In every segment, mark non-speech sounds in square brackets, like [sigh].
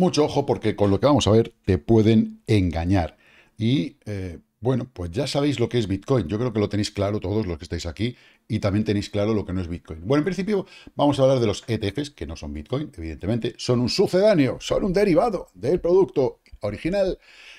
Mucho ojo porque con lo que vamos a ver te pueden engañar. Y eh, bueno, pues ya sabéis lo que es Bitcoin. Yo creo que lo tenéis claro todos los que estáis aquí y también tenéis claro lo que no es Bitcoin. Bueno, en principio vamos a hablar de los ETFs, que no son Bitcoin, evidentemente, son un sucedáneo, son un derivado del producto original.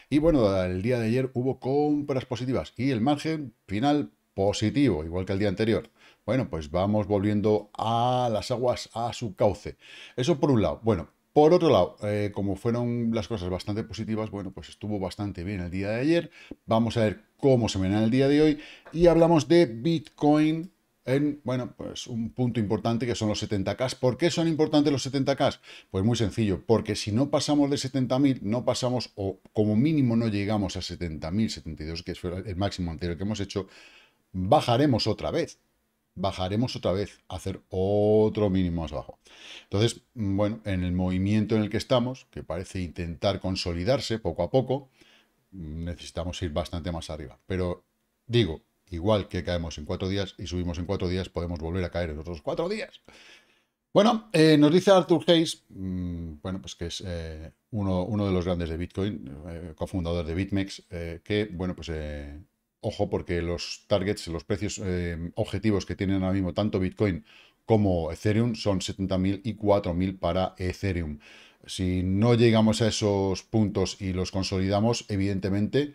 Y bueno, el día de ayer hubo compras positivas y el margen final positivo, igual que el día anterior. Bueno, pues vamos volviendo a las aguas, a su cauce. Eso por un lado. Bueno, por otro lado, eh, como fueron las cosas bastante positivas, bueno, pues estuvo bastante bien el día de ayer. Vamos a ver cómo se ven el día de hoy. Y hablamos de Bitcoin en, bueno, pues un punto importante que son los 70K. ¿Por qué son importantes los 70K? Pues muy sencillo, porque si no pasamos de 70.000, no pasamos o como mínimo no llegamos a 70.000, 72, que es el máximo anterior que hemos hecho, bajaremos otra vez bajaremos otra vez a hacer otro mínimo más bajo. Entonces, mm, bueno, en el movimiento en el que estamos, que parece intentar consolidarse poco a poco, mm, necesitamos ir bastante más arriba. Pero digo, igual que caemos en cuatro días y subimos en cuatro días, podemos volver a caer en otros cuatro días. Bueno, eh, nos dice Arthur Hayes, mm, bueno, pues que es eh, uno, de los grandes de Bitcoin, eh, cofundador de BitMEX, que, bueno, pues Ojo, porque los targets, los precios em, objetivos que tienen ahora mismo tanto Bitcoin como Ethereum son 70.000 y 4.000 para Ethereum. Si no llegamos a esos puntos y los consolidamos, evidentemente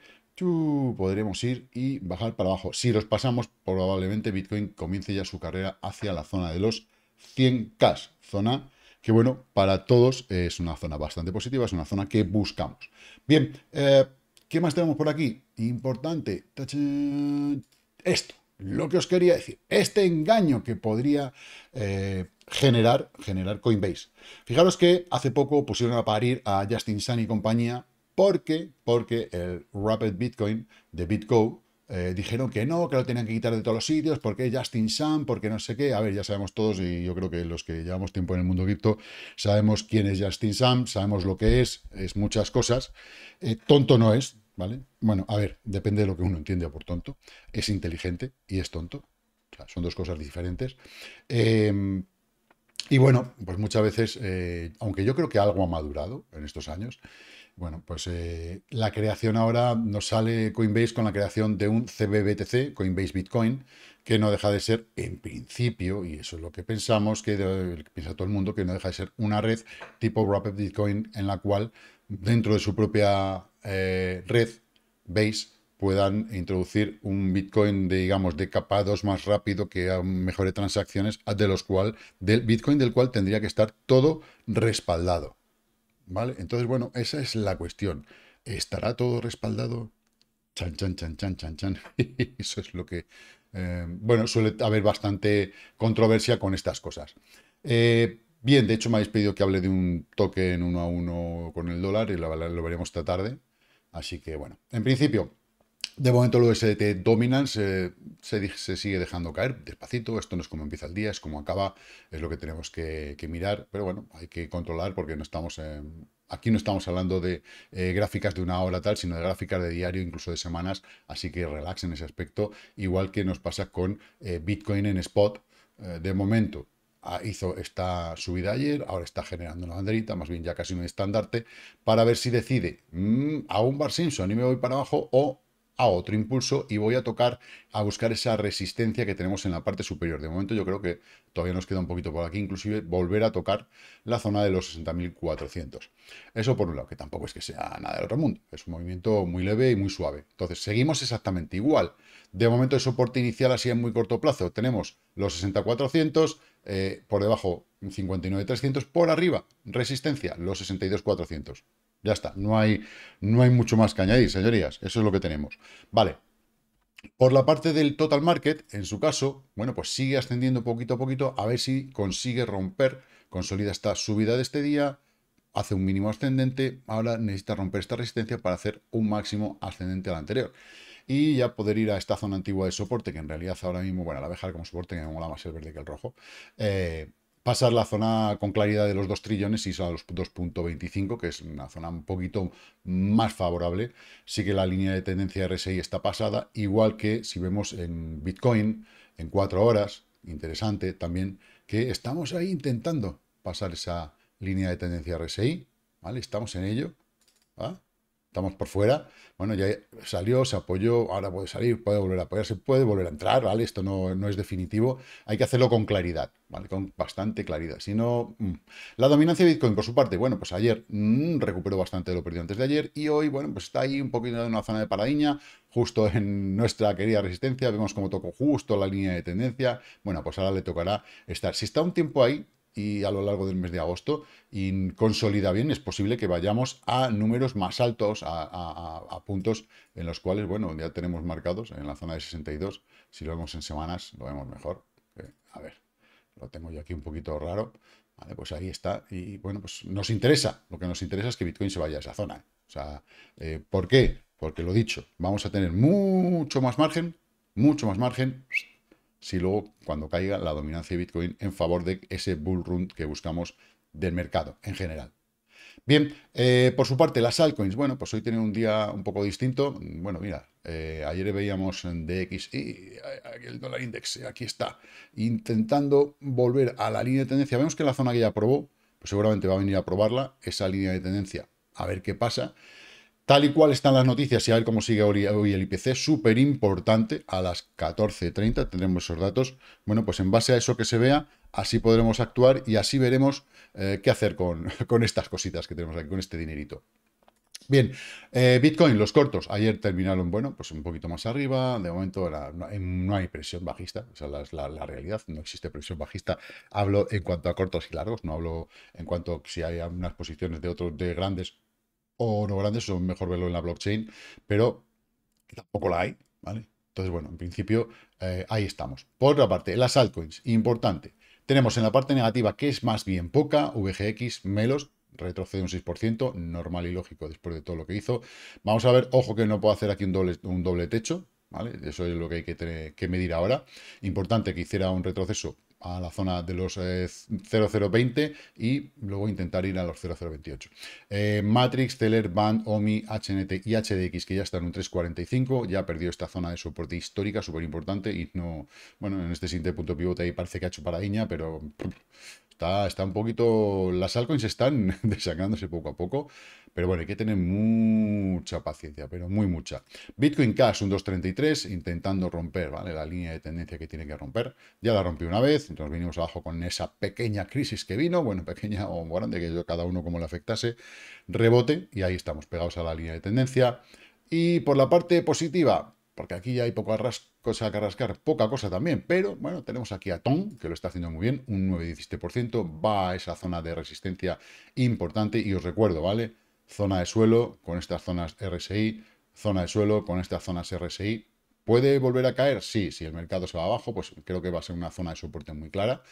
podremos ir y bajar para abajo. Si los pasamos, probablemente Bitcoin comience ya su carrera hacia la zona de los 100K, zona que bueno, para todos es una zona bastante positiva, es una zona que buscamos. Bien, eh, ¿qué más tenemos por aquí? importante, esto, lo que os quería decir, este engaño que podría eh, generar, generar Coinbase. Fijaros que hace poco pusieron a parir a Justin Sun y compañía porque, porque el Rapid Bitcoin de Bitco eh, dijeron que no, que lo tenían que quitar de todos los sitios, porque Justin Sun, porque no sé qué. A ver, ya sabemos todos, y yo creo que los que llevamos tiempo en el mundo cripto, sabemos quién es Justin Sun, sabemos lo que es, es muchas cosas. Eh, tonto no es, ¿Vale? Bueno, a ver, depende de lo que uno entiende por tonto. Es inteligente y es tonto. son dos cosas diferentes. Em, y bueno, pues muchas veces, eh, aunque yo creo que algo ha madurado en estos años, bueno, pues eh, la creación ahora nos sale Coinbase con la creación de un CBBTC, Coinbase Bitcoin, que no deja de ser, en principio, y eso es lo que pensamos, que, piensa todo el mundo, que no deja de ser una red tipo Rapid Bitcoin en la cual dentro de su propia eh, red, veis puedan introducir un Bitcoin, de, digamos, de capa 2 más rápido que mejores transacciones, de los cual, del Bitcoin del cual tendría que estar todo respaldado. ¿Vale? Entonces, bueno, esa es la cuestión. ¿Estará todo respaldado? Chan, chan, chan, chan, chan, chan. [laughs] Eso es lo que. Eh, bueno, suele haber bastante controversia con estas cosas. Eh, Bien, de hecho me habéis pedido que hable de un toque en uno a uno con el dólar y lo, lo veremos esta tarde. Así que bueno, en principio, de momento el SDT Dominance eh, se, sigue dejando caer despacito. Esto no es como empieza el día, es como acaba, es lo que tenemos que, mirar. Pero bueno, hay que controlar porque no estamos Aquí no estamos hablando de eh, gráficas de una hora tal, sino de gráficas de diario, incluso de semanas, así que relax en ese aspecto, igual que nos pasa con eh, Bitcoin en spot, de momento Ah, hizo esta subida ayer, ahora está generando una banderita, más bien ya casi un estandarte, para ver si decide mm, a un Bar Simpson y me voy para abajo o a otro impulso y voy a tocar a buscar esa resistencia que tenemos en la parte superior. De momento yo creo que todavía nos queda un poquito por aquí, inclusive volver a tocar la zona de los 60.400. Eso por un lado, que tampoco es que sea nada del otro mundo, es un movimiento muy leve y muy suave. Entonces seguimos exactamente igual. De momento el soporte inicial así en muy corto plazo. Tenemos los 60.400, eh, por debajo 59.300, por arriba resistencia los 62.400. Ya está, no hay, no hay mucho más que añadir, señorías, eso es lo que tenemos. Vale, por la parte del total market, en su caso, bueno, pues sigue ascendiendo poquito a poquito a ver si consigue romper, consolida esta subida de este día, hace un mínimo ascendente, ahora necesita romper esta resistencia para hacer un máximo ascendente al anterior y ya poder ir a esta zona antigua de soporte, que en realidad ahora mismo, bueno, la bejar como soporte que me mola más el verde que el rojo, eh, pasar la zona con claridad de los 2 trillones y a los 2.25, que es una zona un poquito más favorable. Sí que la línea de tendencia RSI está pasada, igual que si vemos en Bitcoin en 4 horas, interesante también, que estamos ahí intentando pasar esa línea de tendencia RSI, ¿vale? Estamos en ello, estamos por fuera. Bueno, ya salió, se apoyó, ahora puede salir, puede volver a apoyarse, puede volver a entrar, ¿vale? Esto no, no es definitivo. Hay que hacerlo con claridad, ¿vale? Con bastante claridad. Si no, mm. la dominancia de Bitcoin, por su parte, bueno, pues ayer mm, recuperó bastante de lo perdido antes de ayer y hoy, bueno, pues está ahí un poquito en una zona de paradiña, justo en nuestra querida resistencia. Vemos cómo tocó justo la línea de tendencia. Bueno, pues ahora le tocará estar. Si está un tiempo ahí, y a lo largo del mes de agosto y consolida bien, es posible que vayamos a números más altos, a, puntos en los cuales, bueno, ya tenemos marcados en la zona de 62. Si lo vemos en semanas, lo vemos mejor. Eh, a ver, lo tengo yo aquí un poquito raro. Vale, pues ahí está. Y bueno, pues nos interesa. Lo que nos interesa es que Bitcoin se vaya a esa zona. O sea, eh, ¿por qué? Porque lo dicho, vamos a tener mucho más margen, mucho más margen si luego cuando caiga la dominancia de Bitcoin en favor de ese bull run que buscamos del mercado en general. Bien, eh, por su parte, las altcoins, bueno, pues hoy tiene un día un poco distinto. Bueno, mira, eh, ayer veíamos en DXY, el dólar index, eh, aquí está, intentando volver a la línea de tendencia. Vemos que la zona que ya probó, pues seguramente va a venir a probarla, esa línea de tendencia, a ver qué pasa. Tal y cual están las noticias y a ver cómo sigue hoy, el IPC, súper importante, a las 14.30 tendremos esos datos. Bueno, pues en base a eso que se vea, así podremos actuar y así veremos eh, qué hacer [laughs] con, estas cositas que tenemos aquí, con este dinerito. Bien, eh, Bitcoin, los cortos. Ayer terminaron, bueno, pues un poquito más arriba. De momento no, hay presión bajista, esa es la, la, realidad. No existe presión bajista. Hablo en cuanto a cortos y largos, no hablo en cuanto si hay unas posiciones de otros de grandes o no grandes, son mejor verlo en la blockchain, pero tampoco la hay, ¿vale? Entonces, bueno, en principio eh, ahí estamos. Por otra parte, las altcoins, importante. Tenemos en la parte negativa, que es más bien poca, VGX, Melos, retrocede un 6%, normal y lógico después de todo lo que hizo. Vamos a ver, ojo que no puedo hacer aquí un doble, un doble techo, ¿vale? Eso es lo que hay que, que medir ahora. Importante que hiciera un retroceso a la zona de los 0020 eh, y luego intentar ir a los 0028. Eh, Matrix, Teller, Band, OMI, HNT y HDX que ya están en un 345, ya perdió esta zona de soporte histórica súper importante y no, bueno, en este siguiente punto pivote ahí parece que ha hecho para Iña pero... Está, un poquito... Las altcoins están [laughs] desangrándose poco a poco, pero bueno, hay que tener mucha paciencia, pero muy mucha. Bitcoin Cash, un 2.33, intentando romper ¿vale? la línea de tendencia que tiene que romper. Ya la rompió una vez, entonces vinimos abajo con esa pequeña crisis que vino, bueno, [laughs] pequeña o grande, que yo cada uno como le afectase, rebote, y ahí estamos, pegados a la línea de tendencia. Y por la parte positiva, porque aquí ya hay poca cosa que rascar, poca cosa también, pero bueno, tenemos aquí a Tom, que lo está haciendo muy bien, un 9,17%, va a esa zona de resistencia importante, y os recuerdo, ¿vale? Zona de suelo con estas zonas RSI, zona de suelo con estas zonas RSI, ¿puede volver a caer? Sí, si el mercado se va abajo, pues creo que va a ser una zona de soporte muy clara,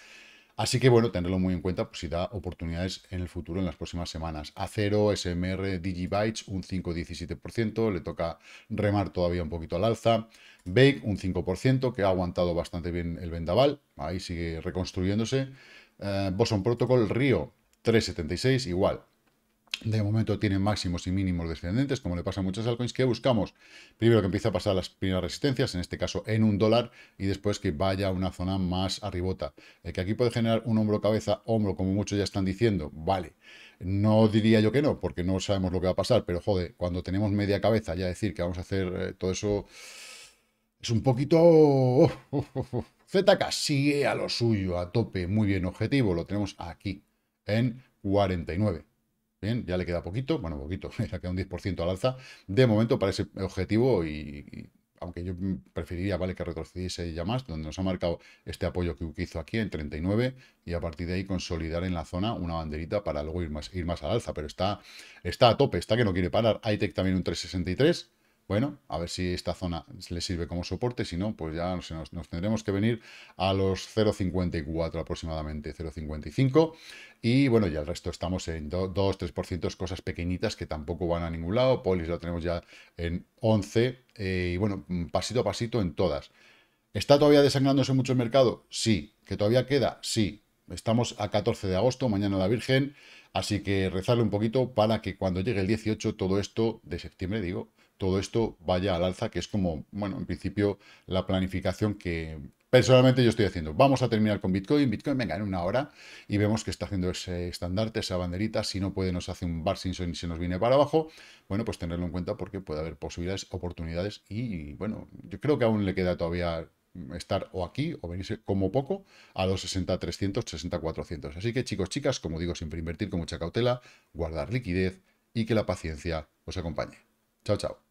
Así que bueno, tenerlo muy en cuenta pues, si da oportunidades en el futuro, en las próximas semanas. Acero, SMR, Digibytes, un 5,17%, le toca remar todavía un poquito al alza. Bake, un 5%, que ha aguantado bastante bien el vendaval, ahí sigue reconstruyéndose. Eh, Boson Protocol, Río, 3,76, igual, de momento tiene máximos y mínimos descendentes, como le pasa a muchas altcoins. que buscamos? Primero que empiece a pasar las primeras resistencias, en este caso en un dólar, y después que vaya a una zona más arribota. El que aquí puede generar un hombro-cabeza, hombro, como muchos ya están diciendo, vale. No diría yo que no, porque no sabemos lo que va a pasar, pero jode, cuando tenemos media cabeza, ya decir que vamos a hacer eh, todo eso, es un poquito... Oh, oh, oh, sigue a lo suyo, a tope, muy bien, objetivo, lo tenemos aquí, en 49. Bien, ya le queda poquito, bueno, poquito, ya [laughs] queda un 10% al alza de momento para ese objetivo y, aunque yo preferiría, vale, que retrocediese ya más, donde nos ha marcado este apoyo que hizo aquí en 39 y a partir de ahí consolidar en la zona una banderita para luego ir más, ir más al alza, pero está, está a tope, está que no quiere parar. Hay tech también un 363 bueno, a ver si esta zona le sirve como soporte, si no, pues ya nos, tendremos que venir a los 0,54 aproximadamente, 0,55. Y bueno, ya el resto estamos en 2, 3%, cosas pequeñitas que tampoco van a ningún lado. Polis lo tenemos ya en 11 eh, y bueno, mm, pasito a pasito en todas. ¿Está todavía desangrándose mucho el mercado? Sí. ¿Que todavía queda? Sí. Estamos a 14 de agosto, mañana la Virgen, así que rezarle un poquito para que cuando llegue el 18 todo esto de septiembre, digo, todo esto vaya al alza, que es como, bueno, en principio la planificación que personalmente yo estoy haciendo. Vamos a terminar con Bitcoin, Bitcoin venga en una hora y vemos que está haciendo ese estandarte, esa banderita, si no puede nos hace un bar sonido y se nos viene para abajo, bueno, pues tenerlo en cuenta porque puede haber posibilidades, oportunidades y, bueno, yo creo que aún le queda todavía estar o aquí o venirse como poco a los 60-300, 60-400. Así que chicos, chicas, como digo, siempre invertir con mucha cautela, guardar liquidez y que la paciencia os acompañe. Chao, chao.